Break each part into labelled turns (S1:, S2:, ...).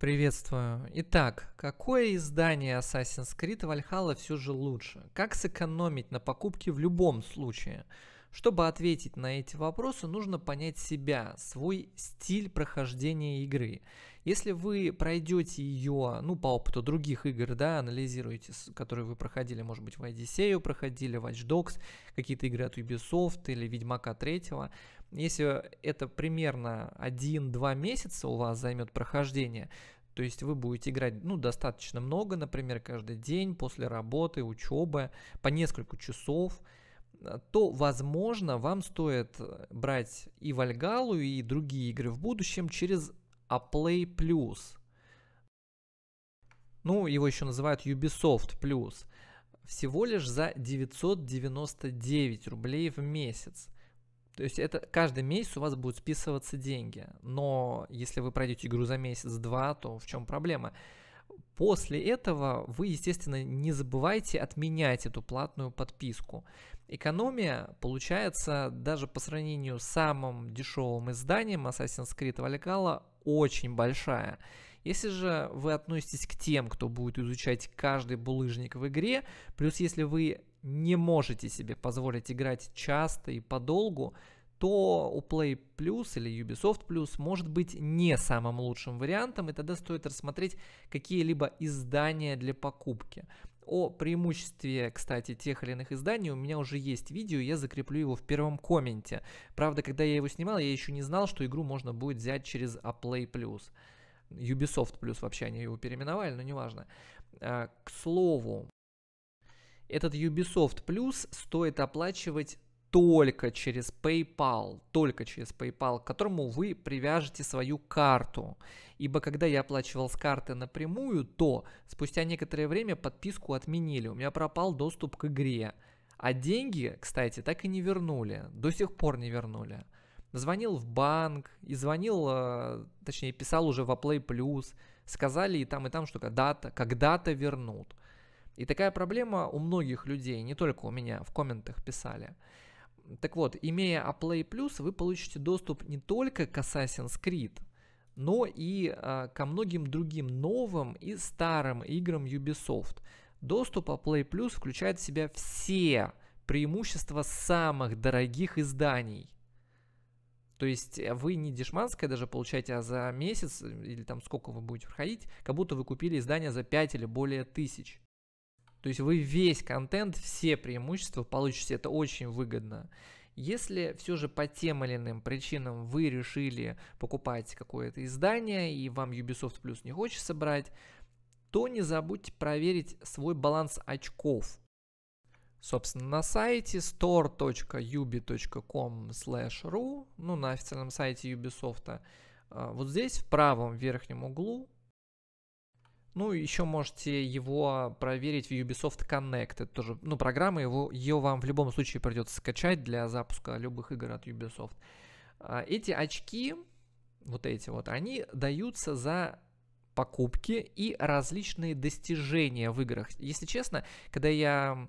S1: Приветствую. Итак, какое издание Assassin's Creed Valhalla все же лучше? Как сэкономить на покупке в любом случае? Чтобы ответить на эти вопросы, нужно понять себя, свой стиль прохождения игры. Если вы пройдете ее, ну, по опыту других игр, да, анализируете, которые вы проходили, может быть, в Одиссею проходили, Watch Dogs, какие-то игры от Ubisoft или Ведьмака 3, если это примерно 1-2 месяца у вас займет прохождение, то есть вы будете играть ну, достаточно много, например, каждый день после работы, учебы, по несколько часов, а, то, возможно, вам стоит брать и Вальгалу, и другие игры в будущем через Аплей Plus. Ну, его еще называют Ubisoft Plus. Всего лишь за 999 рублей в месяц. То есть это каждый месяц у вас будут списываться деньги. Но если вы пройдете игру за месяц-два, то в чем проблема? После этого вы, естественно, не забывайте отменять эту платную подписку. Экономия получается даже по сравнению с самым дешевым изданием Assassin's Creed Valhalla очень большая. Если же вы относитесь к тем, кто будет изучать каждый булыжник в игре, плюс если вы не можете себе позволить играть часто и подолгу, то у Play Plus или Ubisoft Plus может быть не самым лучшим вариантом, и тогда стоит рассмотреть какие-либо издания для покупки. О преимуществе, кстати, тех или иных изданий у меня уже есть видео, я закреплю его в первом комменте. Правда, когда я его снимал, я еще не знал, что игру можно будет взять через Play Plus. Ubisoft Plus вообще они его переименовали, но неважно. А, к слову, этот Ubisoft Plus стоит оплачивать только через PayPal, только через PayPal, к которому вы привяжете свою карту. Ибо когда я оплачивал с карты напрямую, то спустя некоторое время подписку отменили, у меня пропал доступ к игре. А деньги, кстати, так и не вернули, до сих пор не вернули. Звонил в банк и звонил, э, точнее писал уже в Play Plus, сказали и там, и там, что когда-то, когда-то вернут. И такая проблема у многих людей, не только у меня, в комментах писали. Так вот, имея Aplay Plus, вы получите доступ не только к Assassin's Creed, но и э, ко многим другим новым и старым играм Ubisoft. Доступ Aplay Plus включает в себя все преимущества самых дорогих изданий. То есть э, вы не дешманское даже получаете, а за месяц э, или там сколько вы будете входить, как будто вы купили издание за 5 или более тысяч. То есть вы весь контент, все преимущества получите, это очень выгодно. Если все же по тем или иным причинам вы решили покупать какое-то издание и вам Ubisoft Plus не хочется брать, то не забудьте проверить свой баланс очков. Собственно, на сайте store.ubi.com.ru, ну, на официальном сайте Ubisoft, а, вот здесь в правом верхнем углу ну, еще можете его проверить в Ubisoft Connect. Это тоже, ну, программа, его, ее вам в любом случае придется скачать для запуска любых игр от Ubisoft. А, эти очки, вот эти вот, они даются за покупки и различные достижения в играх. Если честно, когда я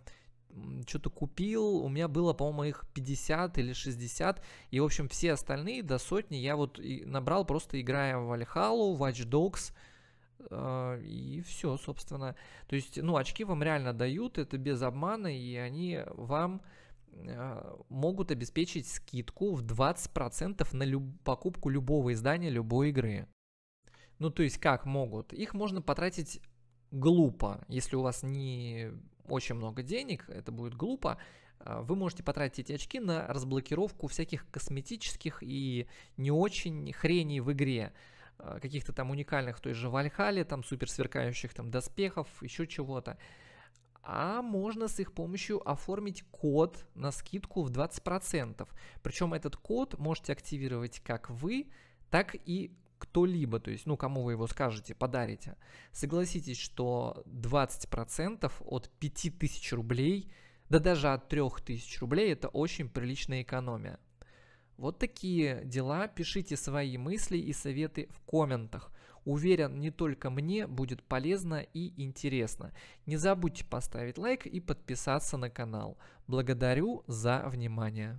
S1: что-то купил, у меня было, по-моему, их 50 или 60, и, в общем, все остальные до сотни я вот набрал, просто играя в Valhalla, Watch Dogs, а, и все, собственно. То есть, ну, очки вам реально дают, это без обмана, и они вам а, могут обеспечить скидку в 20% на люб... покупку любого издания любой игры. Ну, то есть как могут? Их можно потратить глупо. Если у вас не очень много денег, это будет глупо. А, вы можете потратить эти очки на разблокировку всяких косметических и не очень хрени в игре. А, каких-то там уникальных, то есть же Вальхале, там супер сверкающих там доспехов, еще чего-то. А можно с их помощью оформить код на скидку в 20%. Причем этот код можете активировать как вы, так и кто-либо, то есть, ну, кому вы его скажете, подарите. Согласитесь, что 20% от 5000 рублей, да даже от 3000 рублей, это очень приличная экономия. Вот такие дела. Пишите свои мысли и советы в комментах. Уверен, не только мне будет полезно и интересно. Не забудьте поставить лайк и подписаться на канал. Благодарю за внимание.